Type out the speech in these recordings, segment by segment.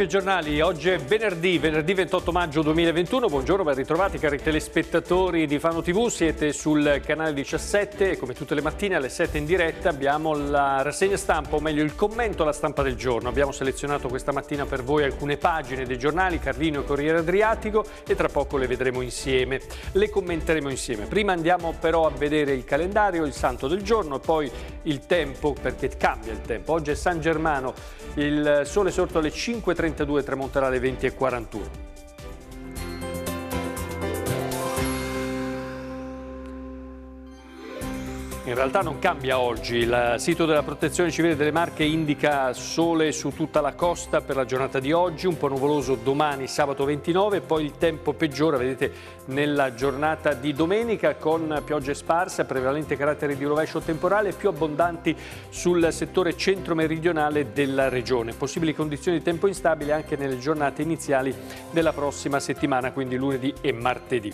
Blocco giornali, oggi è venerdì, venerdì 28 maggio 2021, buongiorno, ben ritrovati cari telespettatori di Fano TV, siete sul canale 17 e come tutte le mattine alle 7 in diretta abbiamo la rassegna stampa, o meglio il commento alla stampa del giorno, abbiamo selezionato questa mattina per voi alcune pagine dei giornali, Carlino e Corriere Adriatico e tra poco le vedremo insieme, le commenteremo insieme. Prima andiamo però a vedere il calendario, il santo del giorno e poi il tempo, perché cambia il tempo, oggi è San Germano, il sole sorto alle 5.30 32 tramonterà alle 20.41. In realtà non cambia oggi, il sito della protezione civile delle Marche indica sole su tutta la costa per la giornata di oggi, un po' nuvoloso domani sabato 29 poi il tempo peggiora, vedete, nella giornata di domenica con piogge sparse, prevalente carattere di rovescio temporale, più abbondanti sul settore centro-meridionale della regione. Possibili condizioni di tempo instabile anche nelle giornate iniziali della prossima settimana, quindi lunedì e martedì.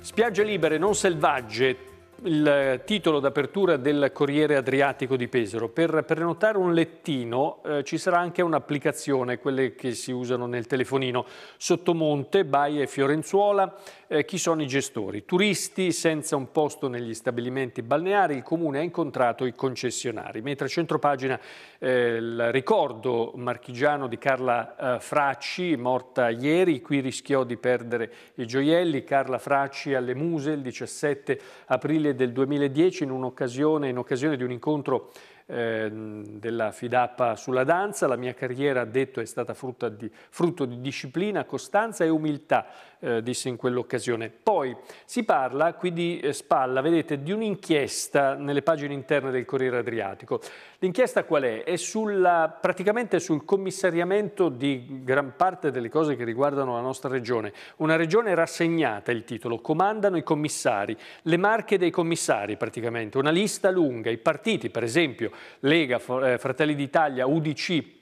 Spiagge libere, non selvagge, il titolo d'apertura del Corriere Adriatico di Pesaro. Per prenotare un lettino eh, ci sarà anche un'applicazione, quelle che si usano nel telefonino, Sottomonte, Baie e Fiorenzuola, eh, chi sono i gestori. Turisti senza un posto negli stabilimenti balneari, il Comune ha incontrato i concessionari. Mentre a centropagina eh, il ricordo marchigiano di Carla eh, Fracci, morta ieri, qui rischiò di perdere i gioielli. Carla Fracci alle Muse il 17 aprile del 2010 in, in occasione di un incontro Ehm, della Fidappa sulla danza. La mia carriera, ha detto, è stata frutto di, frutto di disciplina, costanza e umiltà, eh, disse in quell'occasione. Poi si parla qui di eh, Spalla, vedete, di un'inchiesta nelle pagine interne del Corriere Adriatico. L'inchiesta qual è? È sulla, praticamente sul commissariamento di gran parte delle cose che riguardano la nostra regione. Una regione rassegnata, il titolo, comandano i commissari, le marche dei commissari praticamente, una lista lunga, i partiti per esempio, Lega, eh, Fratelli d'Italia, UDC,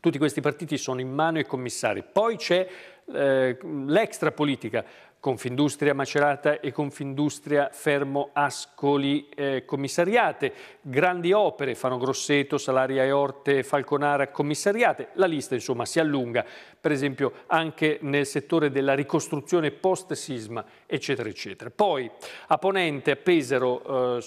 tutti questi partiti sono in mano ai commissari. Poi c'è eh, l'extra politica, Confindustria Macerata e Confindustria Fermo Ascoli eh, commissariate, grandi opere Fano Grosseto, Salaria e Orte, Falconara commissariate, la lista insomma si allunga, per esempio anche nel settore della ricostruzione post sisma eccetera eccetera. Poi a Ponente, a Pesaro, eh,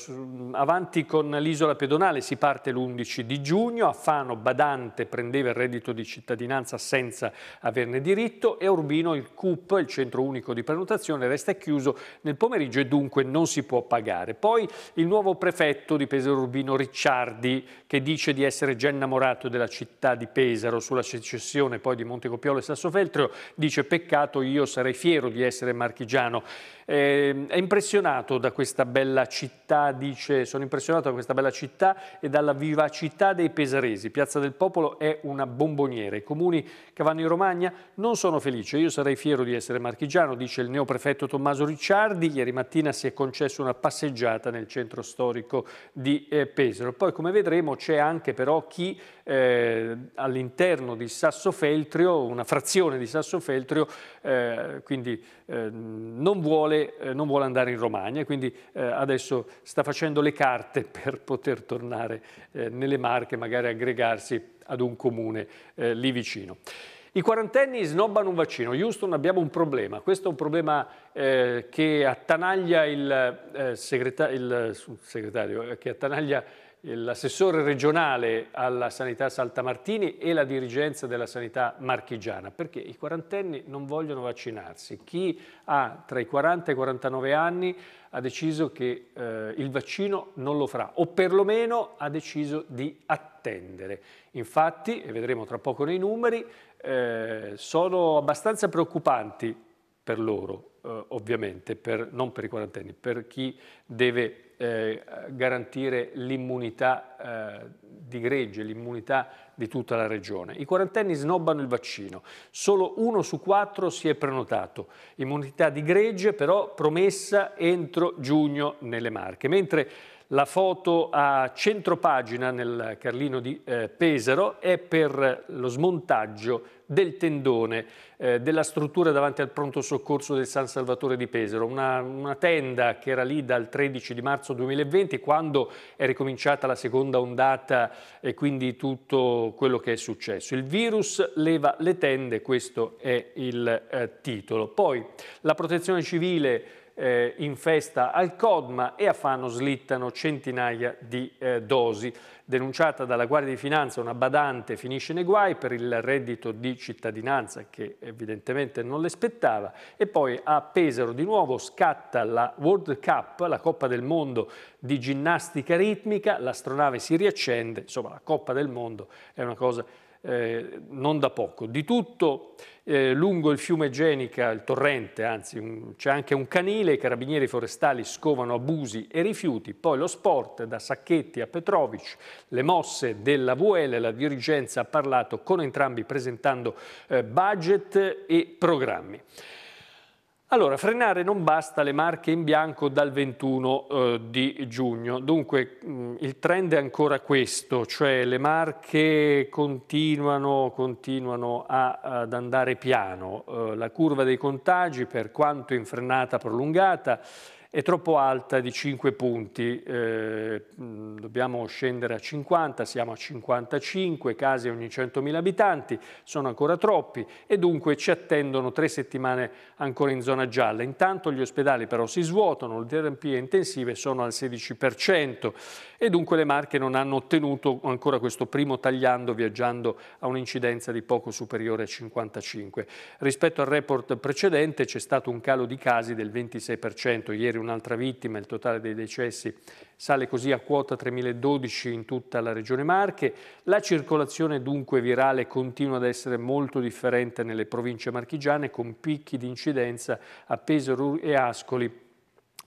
avanti con l'isola pedonale si parte l'11 di giugno, a Fano Badante prendeva il reddito di cittadinanza senza averne diritto e a Urbino il CUP, il centro unico di prenotazione prenotazione resta chiuso nel pomeriggio e dunque non si può pagare. Poi il nuovo prefetto di Pesaro Urbino Ricciardi che dice di essere già innamorato della città di Pesaro sulla secessione poi di Montecopiolo e Sassofeltrio dice peccato io sarei fiero di essere marchigiano. Eh, è impressionato da questa bella città, dice, sono impressionato da questa bella città e dalla vivacità dei pesaresi. Piazza del Popolo è una bomboniera. I comuni che vanno in Romagna non sono felici. Io sarei fiero di essere marchigiano, dice il neoprefetto Tommaso Ricciardi. Ieri mattina si è concesso una passeggiata nel centro storico di eh, Pesaro. Poi, come vedremo, c'è anche però chi eh, all'interno di Sassofeltrio, una frazione di Sassofeltrio, eh, quindi Ehm, non vuole, eh, non, vuole, andare in Romagna, quindi eh, adesso sta facendo le carte per poter tornare eh, nelle Marche, magari aggregarsi ad un comune lì vicino. I quarantenni snobbano un vaccino. Houston abbiamo un problema. Questo è un problema eh, che attanaglia il, eh, segreta il segretario, che attanaglia l'assessore regionale alla sanità Saltamartini e la dirigenza della sanità marchigiana, perché i quarantenni non vogliono vaccinarsi. Chi ha tra i 40 e i 49 anni ha deciso che eh, il vaccino non lo farà, o perlomeno ha deciso di attendere. Infatti, e vedremo tra poco nei numeri, eh, sono abbastanza preoccupanti per loro eh, ovviamente, per, non per i quarantenni, per chi deve eh, garantire l'immunità eh, di gregge, l'immunità di tutta la regione. I quarantenni snobbano il vaccino, solo uno su quattro si è prenotato, immunità di gregge però promessa entro giugno nelle Marche, mentre la foto a centropagina nel Carlino di eh, Pesaro è per lo smontaggio del tendone eh, della struttura davanti al pronto soccorso del San Salvatore di Pesaro, una, una, tenda che era lì dal 13 di marzo 2020 quando è ricominciata la seconda ondata e quindi tutto quello che è successo. Il virus leva le tende, questo è il eh, titolo. Poi la protezione civile eh, in festa al Codma e a Fano slittano centinaia di eh, dosi. Denunciata dalla Guardia di Finanza una badante finisce nei guai per il reddito di cittadinanza che evidentemente non le spettava e poi a Pesaro di nuovo scatta la World Cup, la Coppa del Mondo di ginnastica ritmica, l'astronave si riaccende, insomma la Coppa del Mondo è una cosa eh, non da poco. Di tutto eh, lungo il fiume Genica, il torrente, anzi c'è anche un canile, i carabinieri forestali scovano abusi e rifiuti, poi lo sport da Sacchetti a Petrovic, le mosse della VL, la dirigenza ha parlato con entrambi presentando eh, budget e programmi. Allora, frenare non basta le marche in bianco dal 21 eh, di giugno, dunque mh, mm, il trend è ancora questo, cioè le marche continuano, continuano a, ad andare piano, eh, la curva dei contagi per quanto infrenata, frenata prolungata è troppo alta di 5 punti, eh, dobbiamo scendere a 50, siamo a 55 casi ogni 100.000 abitanti, sono ancora troppi e dunque ci attendono tre settimane ancora in zona gialla. Intanto gli ospedali però si svuotano, le terapie intensive sono al 16% e dunque le marche non hanno ottenuto ancora questo primo tagliando viaggiando a un'incidenza di poco superiore a 55. Rispetto al report precedente c'è stato un calo di casi del 26%, ieri un'altra vittima, il totale dei decessi sale così a quota 3.012 in tutta la regione Marche. La circolazione dunque virale continua ad essere molto differente nelle province marchigiane con picchi di incidenza a Pesaro e Ascoli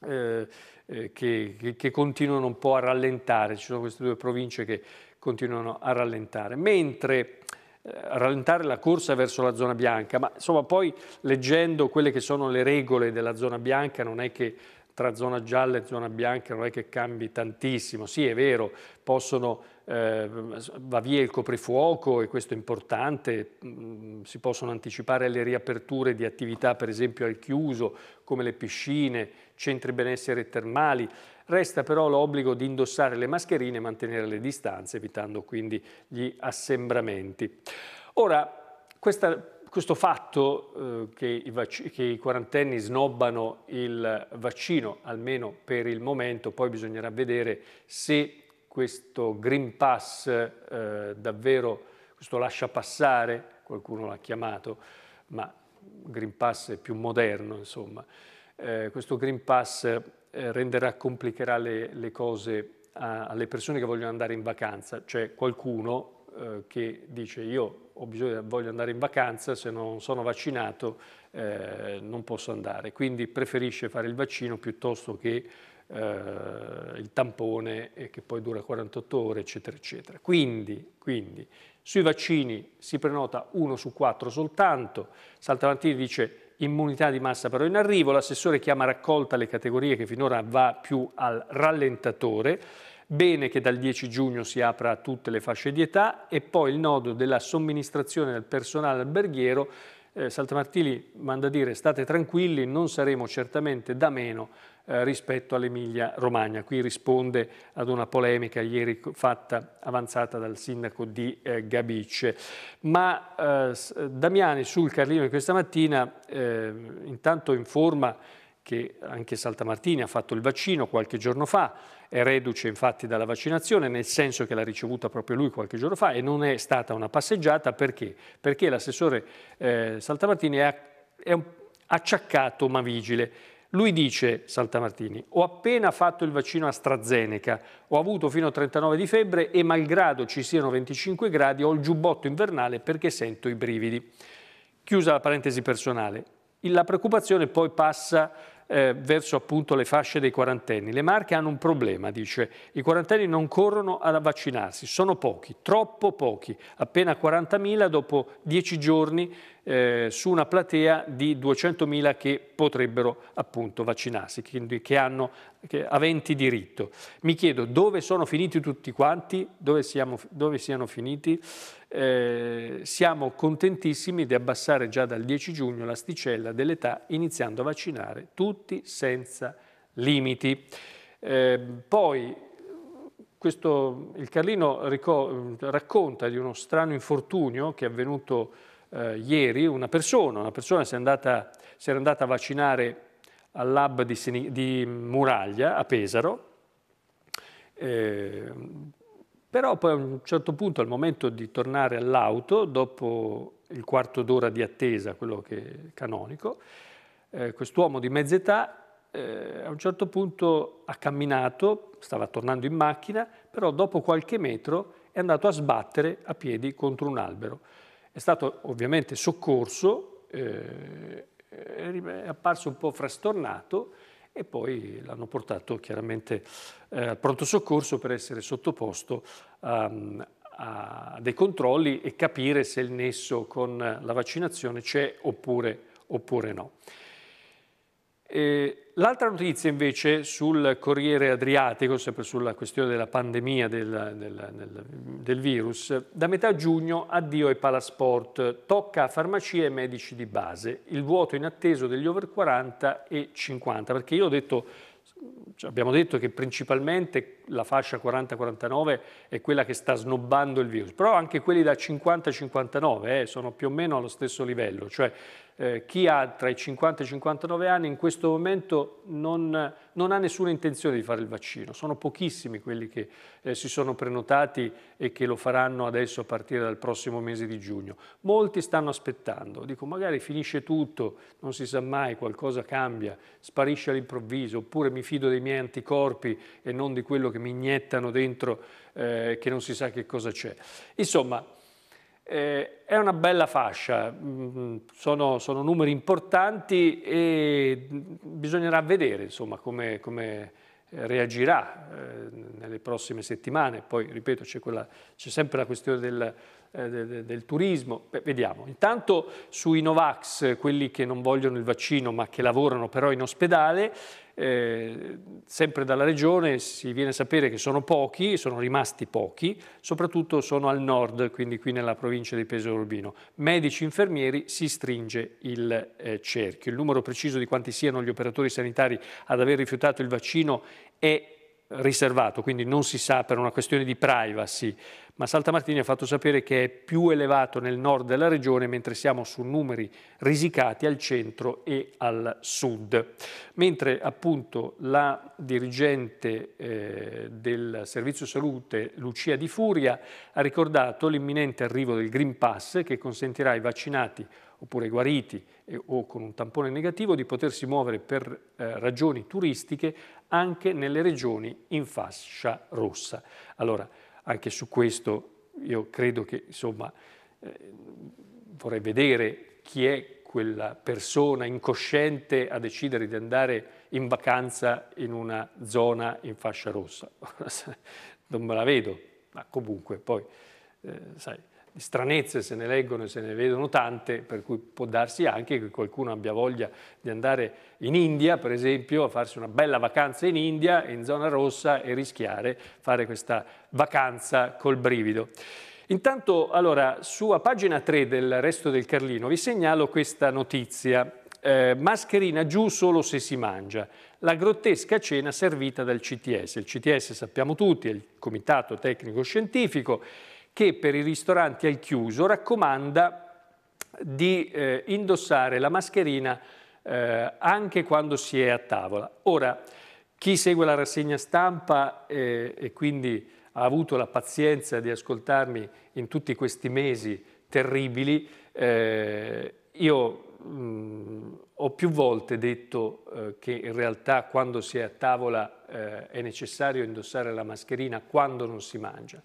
eh, eh, che, che continuano un po' a rallentare, ci sono queste due province che continuano a rallentare, mentre eh, rallentare la corsa verso la zona bianca, ma insomma poi leggendo quelle che sono le regole della zona bianca non è che tra zona gialla e zona bianca non è che cambi tantissimo. Sì, è vero, possono, eh, va via il coprifuoco e questo è importante, mm, si possono anticipare le riaperture di attività per esempio al chiuso, come le piscine, centri benessere termali, Resta però l'obbligo di indossare le mascherine e mantenere le distanze, evitando quindi gli assembramenti. Ora, questa, questo fatto fatto eh, che, i che, i quarantenni snobbano il vaccino, almeno per il momento, poi bisognerà vedere se questo Green Pass eh, davvero, questo lascia passare, qualcuno l'ha chiamato, ma Green Pass è più moderno, insomma, eh, questo Green Pass eh, renderà, complicherà le, le cose a, alle persone che vogliono andare in vacanza, cioè qualcuno, eh, che dice io bisogno, voglio andare in vacanza, se non sono vaccinato eh, non posso andare, quindi preferisce fare il vaccino piuttosto che eh, il tampone che poi dura 48 ore, eccetera, eccetera. Quindi, quindi sui vaccini si prenota uno su quattro soltanto, Saltamantini dice immunità di massa però in arrivo, l'assessore chiama raccolta le categorie che finora va più al rallentatore Bene che dal 10 giugno si apra a tutte le fasce di età e poi il nodo della somministrazione del personale alberghiero. Eh, Saltamartili manda dire state tranquilli, non saremo certamente da meno eh, rispetto all'Emilia Romagna. Qui risponde ad una polemica ieri fatta, avanzata dal sindaco di eh, Gabice. Ma eh, Damiani sul Carlino di questa mattina eh, intanto informa che anche Saltamartini ha fatto il vaccino qualche giorno fa, è reduce infatti dalla vaccinazione, nel senso che l'ha ricevuta proprio lui qualche giorno fa e non è stata una passeggiata perché? Perché l'assessore eh, Saltamartini è, è acciaccato ma vigile. Lui dice, Saltamartini, ho appena fatto il vaccino AstraZeneca, ho avuto fino a 39 di febbre e malgrado ci siano 25 gradi ho il giubbotto invernale perché sento i brividi. Chiusa la parentesi personale. La preoccupazione poi passa eh, verso appunto le fasce dei quarantenni. Le Marche hanno un problema, dice, i quarantenni non corrono a vaccinarsi, sono pochi, troppo pochi, appena 40.000 dopo 10 giorni eh, su una platea di 200.000 che potrebbero appunto vaccinarsi, quindi che hanno che, aventi diritto. Mi chiedo dove sono finiti tutti quanti, dove, siamo, dove siano finiti. Eh, siamo contentissimi di abbassare già dal 10 giugno l'asticella dell'età iniziando a vaccinare tutti senza limiti. Eh, poi questo, il Carlino racconta di uno strano infortunio che è avvenuto eh, ieri una persona, una persona si, andata, si, era andata a vaccinare al lab di, di Muraglia a Pesaro, eh, però poi a un certo punto, al momento di tornare all'auto, dopo il quarto d'ora di attesa, quello che è canonico, eh, quest'uomo di mezz'età eh, a un certo punto ha camminato, stava tornando in macchina, però dopo qualche metro è andato a sbattere a piedi contro un albero. È stato ovviamente soccorso, eh, è apparso un po' frastornato e poi l'hanno portato chiaramente eh, al pronto soccorso per essere sottoposto um, a dei controlli e capire se il nesso con la vaccinazione c'è oppure, oppure no. Eh, l'altra notizia invece sul Corriere Adriatico, sempre sulla questione della pandemia del, del, del, del virus, da metà giugno addio ai palasport, tocca a farmacie e medici di base, il vuoto inatteso degli over 40 e 50, perché io ho detto cioè, abbiamo detto che principalmente la fascia 40-49 è quella che sta snobbando il virus, però anche quelli da 50-59 eh, sono più o meno allo stesso livello, cioè eh, chi ha tra i 50 e i 59 anni in questo momento non, non, ha nessuna intenzione di fare il vaccino, sono pochissimi quelli che eh, si sono prenotati e che lo faranno adesso a partire dal prossimo mese di giugno. Molti stanno aspettando, dico magari finisce tutto, non si sa mai, qualcosa cambia, sparisce all'improvviso, oppure mi fido dei miei anticorpi e non di quello che mi iniettano dentro eh, che non si sa che cosa c'è. Insomma, eh, è una bella fascia, mm, sono, sono, numeri importanti e bisognerà vedere insomma, come, come eh, reagirà eh, nelle prossime settimane. Poi, ripeto, c'è, sempre la questione del, eh, del, del turismo. Beh, vediamo. Intanto sui Novax, quelli che non vogliono il vaccino ma che lavorano però in ospedale, eh, sempre dalla regione si viene a sapere che sono pochi, sono rimasti pochi, soprattutto sono al nord, quindi qui nella provincia di Pesaro Urbino. Medici, e infermieri, si stringe il eh, cerchio. Il numero preciso di quanti siano gli operatori sanitari ad aver rifiutato il vaccino è riservato, quindi non si sa per una questione di privacy ma Saltamartini ha fatto sapere che è più elevato nel nord della regione, mentre siamo su numeri risicati al centro e al sud. Mentre appunto la dirigente eh, del Servizio Salute, Lucia Di Furia, ha ricordato l'imminente arrivo del Green Pass che consentirà ai vaccinati oppure guariti eh, o con un tampone negativo di potersi muovere per eh, ragioni turistiche anche nelle regioni in fascia rossa. Allora, anche su questo io credo che insomma, eh, vorrei vedere chi è quella persona incosciente a decidere di andare in vacanza in una zona in fascia rossa. non me la vedo, ma comunque poi, eh, sai, stranezze se ne leggono e se ne vedono tante, per cui può darsi anche che qualcuno abbia voglia di andare in India, per esempio, a farsi una bella vacanza in India, in zona rossa e rischiare fare questa vacanza col brivido. Intanto, allora, sulla pagina 3 del Resto del Carlino vi segnalo questa notizia. Eh, mascherina giù solo se si mangia. La grottesca cena servita dal CTS. Il CTS sappiamo tutti, è il Comitato Tecnico Scientifico che per i ristoranti al chiuso raccomanda di eh, indossare la mascherina eh, anche quando si è a tavola. Ora, chi segue la rassegna stampa eh, e quindi ha avuto la pazienza di ascoltarmi in tutti questi mesi terribili, eh, io mh, mm, ho più volte detto eh, che in realtà quando si è a tavola eh, è necessario indossare la mascherina quando non si mangia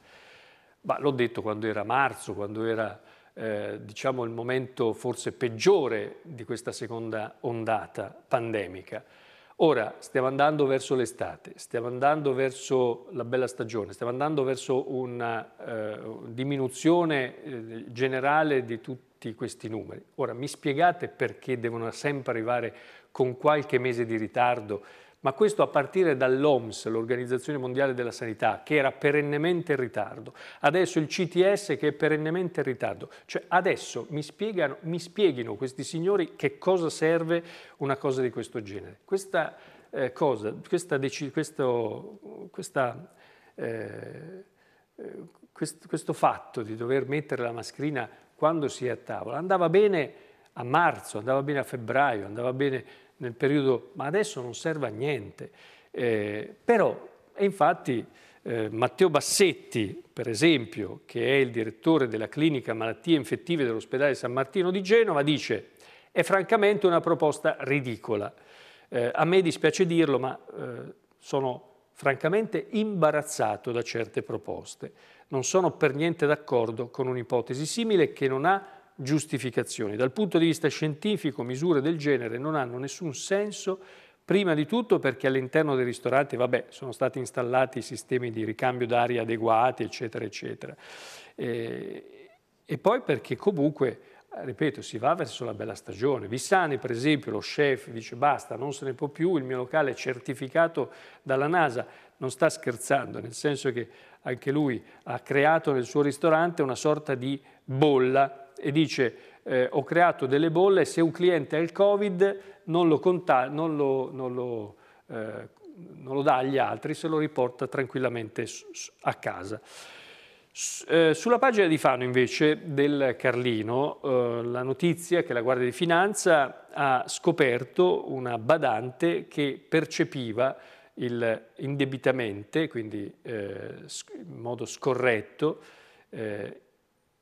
ma l'ho detto quando era marzo, quando era eh, diciamo il momento forse peggiore di questa seconda ondata pandemica. Ora stiamo andando verso l'estate, stiamo andando verso la bella stagione, stiamo andando verso una eh, diminuzione eh, generale di tutti questi numeri. Ora mi spiegate perché devono sempre arrivare con qualche mese di ritardo ma questo a partire dall'OMS, l'Organizzazione Mondiale della Sanità, che era perennemente in ritardo, adesso il CTS che è perennemente in ritardo, cioè adesso mi, spiegano, mi spieghino questi signori che cosa serve una cosa di questo genere. Questa eh, cosa, questa, questo, questa, eh, eh questo, questo fatto di dover mettere la mascherina quando si è a tavola andava bene a marzo, andava bene a febbraio, andava bene nel periodo, ma adesso non serve a niente. Eh, però, e infatti eh, Matteo Bassetti, per esempio, che è il direttore della clinica malattie infettive dell'ospedale San Martino di Genova, dice è francamente una proposta ridicola. Eh, a me dispiace dirlo, ma eh, sono francamente imbarazzato da certe proposte. Non sono per niente d'accordo con un'ipotesi simile che non ha giustificazioni. Dal punto di vista scientifico misure del genere non hanno nessun senso, prima di tutto perché all'interno dei ristoranti vabbè, sono stati installati sistemi di ricambio d'aria adeguati, eccetera, eccetera. E, e poi perché comunque ripeto, si va verso la bella stagione. Vissani, per esempio, lo chef dice basta, non se ne può più, il mio locale è certificato dalla NASA. Non sta scherzando, nel senso che anche lui ha creato nel suo ristorante una sorta di bolla e dice eh, ho creato delle bolle, se un cliente ha il Covid non lo, conta, non lo, non lo, eh, non lo dà agli altri, se lo riporta tranquillamente a casa. Eh, sulla pagina di Fano invece del Carlino eh, la notizia che la Guardia di Finanza ha scoperto una badante che percepiva il indebitamento, quindi eh, in modo scorretto,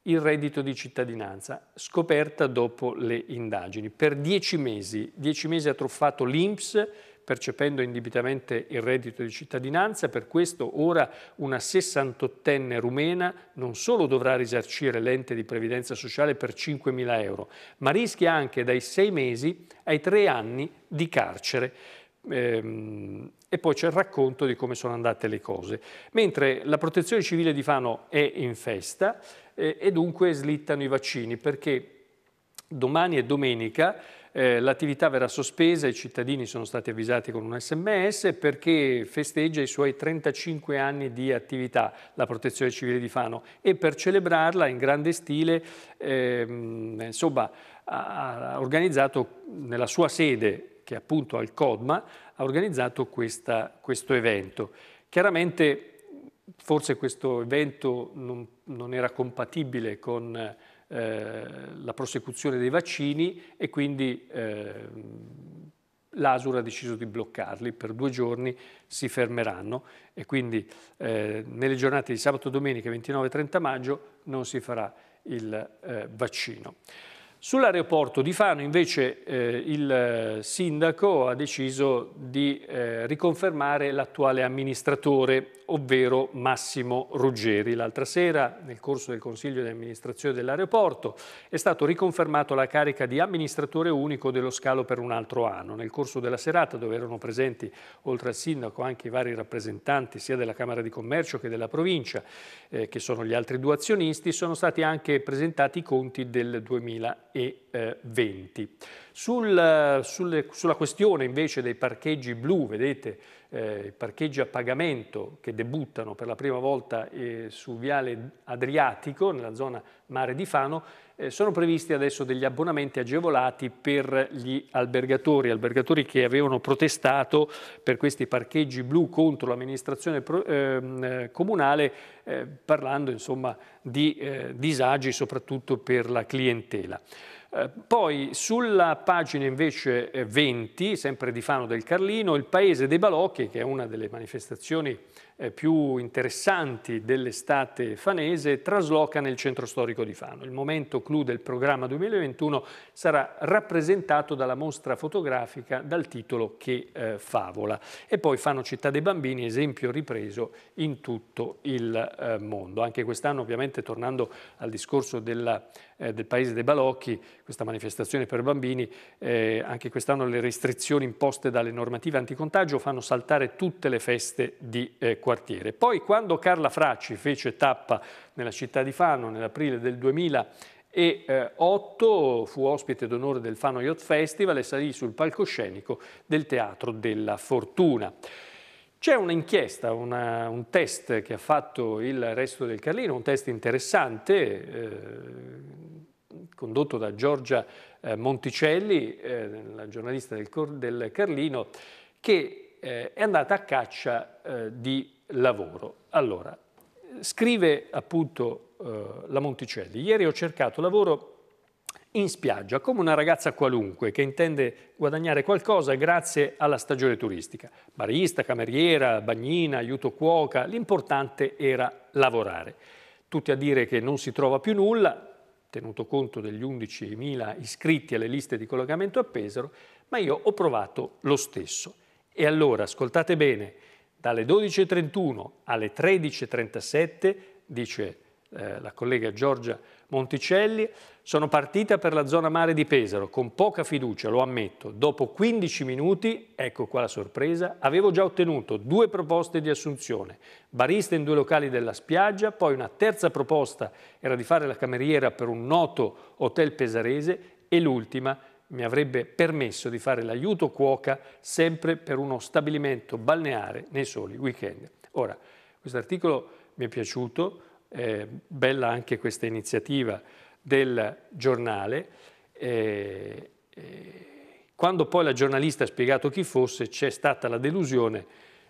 il reddito di cittadinanza, scoperta dopo le indagini. Per dieci mesi, dieci mesi ha truffato l'Inps percependo indebitamente il reddito di cittadinanza, per questo ora una 68enne rumena non solo dovrà risarcire l'ente di previdenza sociale per 5.000 euro, ma rischia anche dai 6 mesi ai 3 anni di carcere. Ehm, e poi c'è il racconto di come sono andate le cose. Mentre la protezione civile di Fano è in festa, eh, e dunque slittano i vaccini perché domani e domenica eh, l'attività verrà sospesa, i cittadini sono stati avvisati con un sms perché festeggia i suoi 35 anni di attività la protezione civile di Fano e per celebrarla in grande stile eh, insomma, ha organizzato nella sua sede che è appunto al CODMA ha organizzato questa, questo evento. Chiaramente forse questo evento non, non era compatibile con eh, la prosecuzione dei vaccini e quindi eh, l'ASUR ha deciso di bloccarli, per due giorni si fermeranno e quindi eh, nelle giornate di sabato, domenica 29 e 30 maggio non si farà il eh, vaccino. Sull'aeroporto di Fano invece eh, il eh, sindaco ha deciso di eh, riconfermare l'attuale amministratore, ovvero Massimo Ruggeri. L'altra sera, nel corso del Consiglio di amministrazione dell'aeroporto, è stato riconfermato la carica di amministratore unico dello scalo per un altro anno. Nel corso della serata, dove erano presenti, oltre al sindaco, anche i vari rappresentanti sia della Camera di Commercio che della provincia, eh, che sono gli altri due azionisti, sono stati anche presentati i conti del 2020. 2020. Eh, Sul, sulle, sulla questione invece dei parcheggi blu, vedete eh, parcheggi a pagamento che debuttano per la prima volta eh, su Viale Adriatico, nella zona Mare di Fano, eh, sono previsti adesso degli abbonamenti agevolati per gli albergatori, albergatori che avevano protestato per questi parcheggi blu contro l'amministrazione ehm, eh, comunale, eh, parlando insomma, di eh, disagi soprattutto per la clientela. Eh, poi sulla pagina invece 20, eh, sempre di Fano del Carlino, il Paese dei Balocchi, che è una delle manifestazioni eh, più interessanti dell'estate fanese trasloca nel centro storico di Fano. Il momento clou del programma 2021 sarà rappresentato dalla mostra fotografica dal titolo Che eh, favola. E poi Fano città dei bambini, esempio ripreso in tutto il eh, mondo. Anche quest'anno ovviamente tornando al discorso della eh, del paese dei Balocchi, questa manifestazione per bambini, eh, anche quest'anno le restrizioni imposte dalle normative anticontagio fanno saltare tutte le feste di eh, quartiere. Poi quando Carla Fracci fece tappa nella città di Fano nell'aprile del 2000 e eh, Otto fu ospite d'onore del Fano Yacht Festival e salì sul palcoscenico del Teatro della Fortuna. C'è un'inchiesta, un test che ha fatto il Resto del Carlino, un test interessante eh, condotto da Giorgia eh, Monticelli, eh, la giornalista del, del Carlino, che eh, è andata a caccia eh, di lavoro. Allora, scrive appunto eh, la Monticelli, ieri ho cercato lavoro in spiaggia, come una ragazza qualunque che intende guadagnare qualcosa grazie alla stagione turistica. Barista, cameriera, bagnina, aiuto cuoca, l'importante era lavorare. Tutti a dire che non si trova più nulla, tenuto conto degli 11.000 iscritti alle liste di collocamento a Pesaro, ma io ho provato lo stesso. E allora, ascoltate bene, dalle 12.31 alle 13.37, dice eh, la collega Giorgia Monticelli sono partita per la zona mare di Pesaro con poca fiducia, lo ammetto. Dopo 15 minuti, ecco qua la sorpresa, avevo già ottenuto due proposte di assunzione, barista in due locali della spiaggia, poi una terza proposta era di fare la cameriera per un noto hotel pesarese e l'ultima mi avrebbe permesso di fare l'aiuto cuoca sempre per uno stabilimento balneare nei soli weekend. Ora, questo articolo mi è piaciuto, eh, bella anche questa iniziativa del giornale. Eh, eh, quando poi la giornalista ha spiegato chi fosse c'è stata la delusione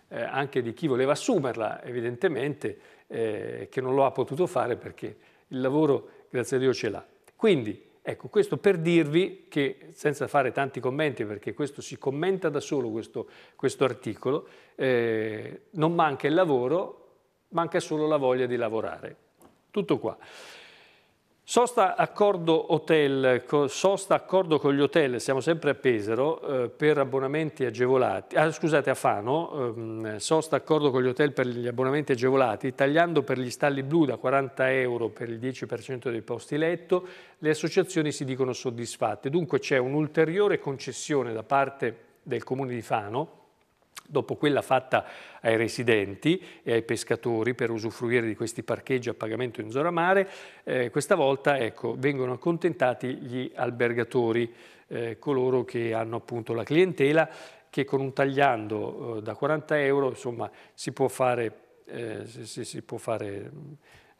eh, anche di chi voleva assumerla evidentemente eh, che non lo ha potuto fare perché il lavoro grazie a Dio ce l'ha. Quindi Ecco, questo per dirvi che, senza fare tanti commenti, perché questo si commenta da solo, questo, questo articolo, eh, non manca il lavoro, manca solo la voglia di lavorare. Tutto qua. Sosta accordo, hotel, sosta accordo con gli hotel, siamo sempre a Pesaro, eh, per abbonamenti agevolati, ah, scusate a Fano, ehm, sosta accordo con gli hotel per gli abbonamenti agevolati, tagliando per gli stalli blu da 40 euro per il 10% dei posti letto, le associazioni si dicono soddisfatte. Dunque c'è un'ulteriore concessione da parte del comune di Fano, dopo quella fatta ai residenti e ai pescatori per usufruire di questi parcheggi a pagamento in zona mare, eh, questa volta ecco, vengono accontentati gli albergatori, eh, coloro che hanno appunto la clientela, che con un tagliando eh, da 40 euro insomma, si può fare, eh, si, si può fare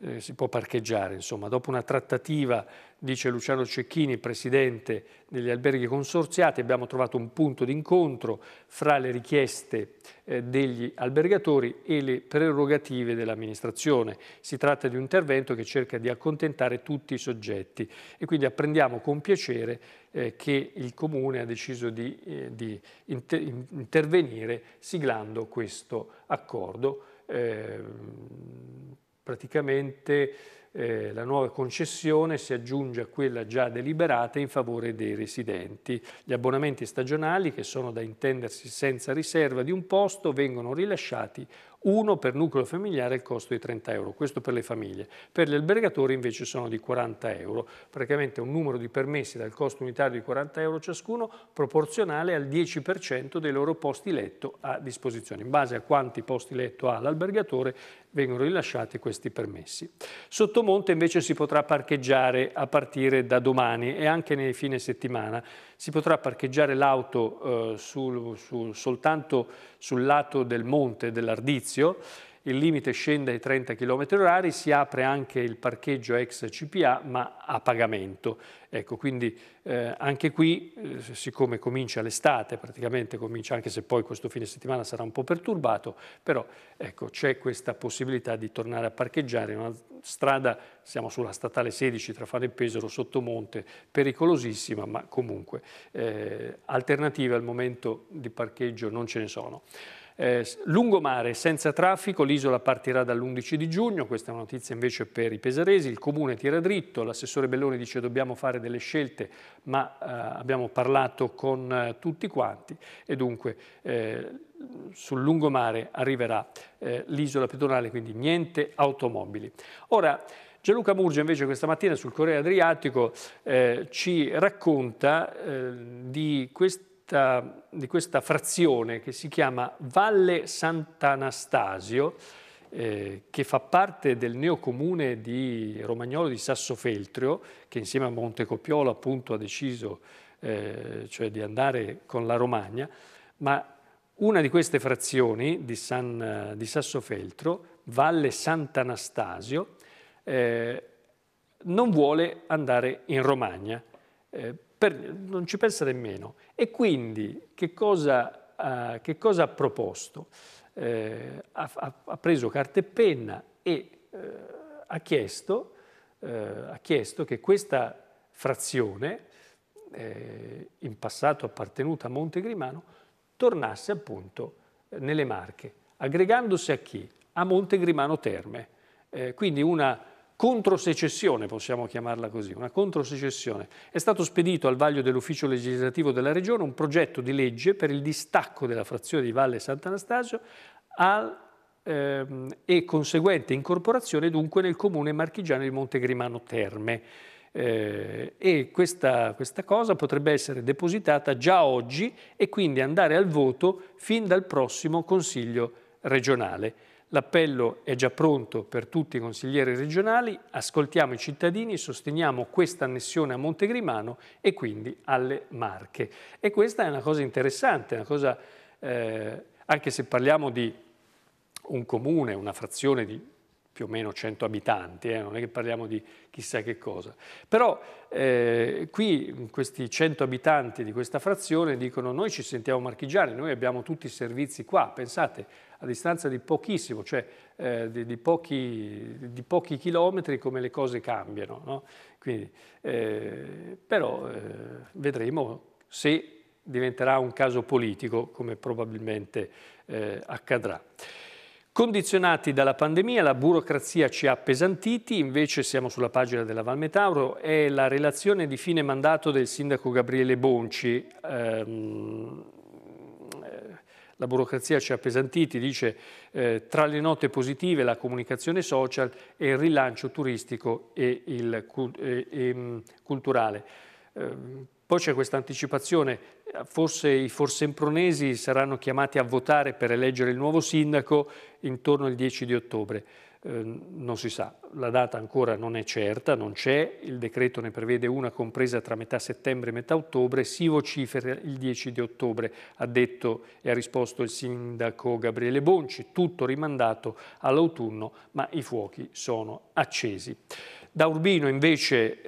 eh, si può parcheggiare. Insomma. Dopo una trattativa, dice Luciano Cecchini, presidente degli alberghi consorziati, abbiamo trovato un punto d'incontro fra le richieste eh, degli albergatori e le prerogative dell'amministrazione. Si tratta di un intervento che cerca di accontentare tutti i soggetti e quindi apprendiamo con piacere eh, che il Comune ha deciso di, eh, di inter intervenire siglando questo accordo ehm, Praticamente eh, la nuova concessione si aggiunge a quella già deliberata in favore dei residenti. Gli abbonamenti stagionali, che sono da intendersi senza riserva di un posto, vengono rilasciati uno per nucleo familiare al costo di 30 euro, questo per le famiglie. Per gli albergatori invece sono di 40 euro, praticamente un numero di permessi dal costo unitario di 40 euro ciascuno proporzionale al 10% dei loro posti letto a disposizione. In base a quanti posti letto ha l'albergatore vengono rilasciati questi permessi. Sottomonte invece si potrà parcheggiare a partire da domani e anche nei fine settimana. Si potrà parcheggiare l'auto eh, sul, sul, soltanto sul lato del monte dell'Ardizio il limite scende ai 30 km h si apre anche il parcheggio ex CPA ma a pagamento. Ecco, quindi eh, anche qui, eh, siccome comincia l'estate, praticamente comincia, anche se poi questo fine settimana sarà un po' perturbato, però ecco, c'è questa possibilità di tornare a parcheggiare in una strada, siamo sulla statale 16 tra Fano e Pesaro, Sottomonte, pericolosissima, ma comunque eh, alternative al momento di parcheggio non ce ne sono. Eh, lungomare senza traffico, l'isola partirà dall'11 di giugno, questa è una notizia invece per i pesaresi, il comune tira dritto, l'assessore Belloni dice dobbiamo fare delle scelte, ma eh, abbiamo parlato con eh, tutti quanti e dunque eh, sul lungomare arriverà eh, l'isola pedonale, quindi niente automobili. Ora, Gianluca Murgia invece questa mattina sul Corriere Adriatico eh, ci racconta eh, di questo questa, di questa frazione che si chiama Valle Sant'Anastasio, eh, che fa parte del neocomune di Romagnolo di Sassofeltrio, che insieme a Montecopiolo appunto ha deciso eh, cioè di andare con la Romagna, ma una di queste frazioni di, San, di Sassofeltro, Valle Sant'Anastasio, eh, non vuole andare in Romagna eh, per, non ci pensa nemmeno. E quindi che cosa, uh, che cosa ha proposto? Eh, ha, ha, preso carta e penna e eh, ha, chiesto, eh, ha, chiesto, che questa frazione, eh, in passato appartenuta a Monte Grimano, tornasse appunto eh, nelle Marche, aggregandosi a chi? A Monte Grimano Terme. Eh, quindi una controsecessione, possiamo chiamarla così, una controsecessione, è stato spedito al vaglio dell'ufficio legislativo della Regione un progetto di legge per il distacco della frazione di Valle Sant'Anastasio al ehm, e conseguente incorporazione dunque nel comune marchigiano di Montegrimano Terme. Eh, e questa, questa, cosa potrebbe essere depositata già oggi e quindi andare al voto fin dal prossimo Consiglio regionale. L'appello è già pronto per tutti i consiglieri regionali, ascoltiamo i cittadini, sosteniamo questa annessione a Montegrimano e quindi alle Marche. E questa è una cosa interessante, una cosa, eh, anche se parliamo di un comune, una frazione di più o meno 100 abitanti, eh, non è che parliamo di chissà che cosa. Però eh, qui questi 100 abitanti di questa frazione dicono noi ci sentiamo marchigiani, noi abbiamo tutti i servizi qua, pensate a distanza di pochissimo, cioè eh, di, di, pochi, di, pochi, chilometri come le cose cambiano. No? Quindi, eh, però eh, vedremo se diventerà un caso politico come probabilmente eh, accadrà. Condizionati dalla pandemia, la burocrazia ci ha appesantiti, invece siamo sulla pagina della Valmetauro, è la relazione di fine mandato del sindaco Gabriele Bonci. Ehm, la burocrazia ci ha appesantiti, dice eh, tra le note positive la comunicazione social e il rilancio turistico e, il, e, e mm, culturale. Eh, poi c'è questa anticipazione, forse i forsempronesi saranno chiamati a votare per eleggere il nuovo sindaco intorno al 10 di ottobre. Ehm, non si sa, la data ancora non è certa, non c'è, il decreto ne prevede una compresa tra metà settembre e metà ottobre, si vocifera il 10 di ottobre, ha detto e ha risposto il sindaco Gabriele Bonci, tutto rimandato all'autunno, ma i fuochi sono accesi. Da Urbino invece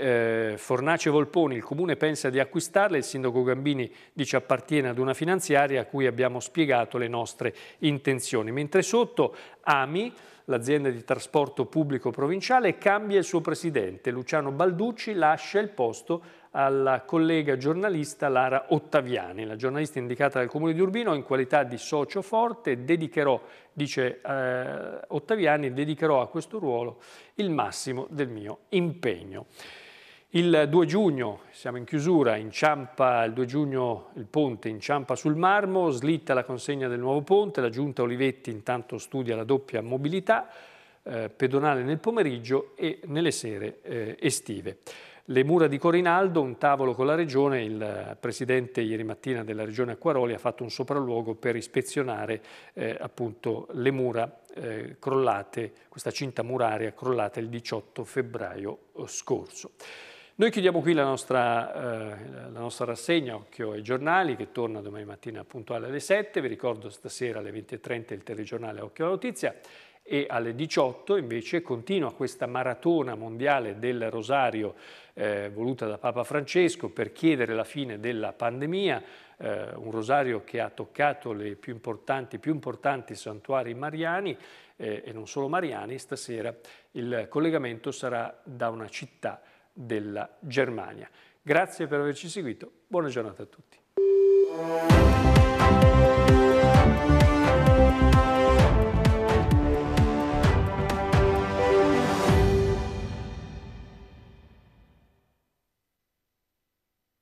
eh, Fornace Volponi, il comune pensa di acquistarle, il sindaco Gambini dice appartiene ad una finanziaria a cui abbiamo spiegato le nostre intenzioni. Mentre sotto AMI, l'azienda di trasporto pubblico provinciale, cambia il suo presidente, Luciano Balducci lascia il posto alla collega giornalista Lara Ottaviani. La giornalista indicata dal Comune di Urbino in qualità di socio forte dedicherò, dice eh, Ottaviani, dedicherò a questo ruolo il massimo del mio impegno. Il 2 giugno, siamo in chiusura, inciampa il 2 giugno il ponte inciampa sul marmo, slitta la consegna del nuovo ponte, la giunta Olivetti intanto studia la doppia mobilità eh, pedonale nel pomeriggio e nelle sere eh, estive. Le mura di Corinaldo, un tavolo con la Regione, il Presidente ieri mattina della Regione Acquaroli ha fatto un sopralluogo per ispezionare eh, appunto le mura eh, crollate, questa cinta muraria crollata il 18 febbraio eh, scorso. Noi chiudiamo qui la nostra, eh, la nostra, rassegna Occhio ai giornali che torna domani mattina puntuale alle 7. Vi ricordo stasera alle 20.30 il telegiornale Occhio alla notizia e alle 18 invece continua questa maratona mondiale del rosario eh, voluta da Papa Francesco per chiedere la fine della pandemia, eh, un rosario che ha toccato i più importanti, più importanti santuari mariani eh, e non solo mariani, stasera il collegamento sarà da una città della Germania. Grazie per averci seguito, buona giornata a tutti.